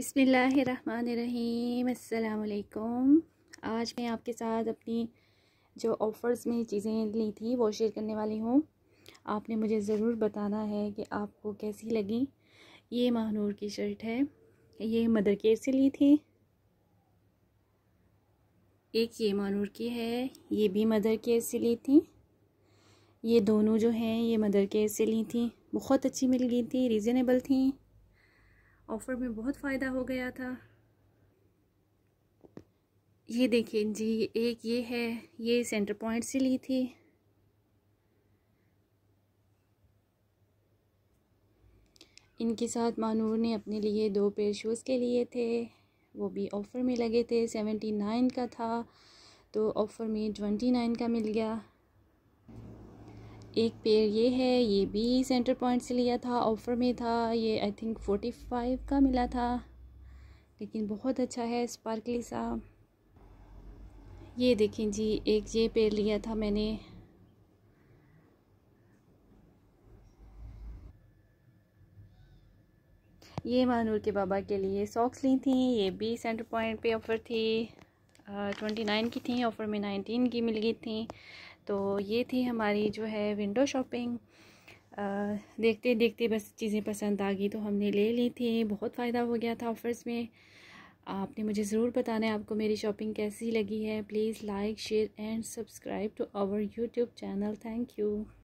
अस्सलाम वालेकुम आज मैं आपके साथ अपनी जो ऑफ़र्स में चीज़ें ली थी वो शेयर करने वाली हूँ आपने मुझे ज़रूर बताना है कि आपको कैसी लगी ये महानूर की शर्ट है ये मदर केयर से ली थी एक ये महानूर की है ये भी मदर केयर से ली थी ये दोनों जो हैं ये मदर केयर से ली थी बहुत अच्छी मिल गई थी रीज़नेबल थी ऑफ़र में बहुत फ़ायदा हो गया था ये देखिए जी एक ये है ये सेंटर पॉइंट से ली थी इनके साथ मानूर ने अपने लिए दो पेयर शूज़ के लिए थे वो भी ऑफ़र में लगे थे सेवेंटी नाइन का था तो ऑफ़र में ट्वेंटी नाइन का मिल गया एक पेयर ये है ये भी सेंटर पॉइंट से लिया था ऑफ़र में था ये आई थिंक फोर्टी फाइव का मिला था लेकिन बहुत अच्छा है स्पार्कली सा ये देखें जी एक ये पेड़ लिया था मैंने ये मानूर के बाबा के लिए सॉक्स ली थी ये भी सेंटर पॉइंट पे ऑफ़र थी ट्वेंटी नाइन की थी ऑफ़र में नाइनटीन की मिल गई थी तो ये थी हमारी जो है विंडो शॉपिंग देखते देखते बस चीज़ें पसंद आ गई तो हमने ले ली थी बहुत फ़ायदा हो गया था ऑफ़र्स में आपने मुझे ज़रूर बताना है आपको मेरी शॉपिंग कैसी लगी है please like share and subscribe to our YouTube channel thank you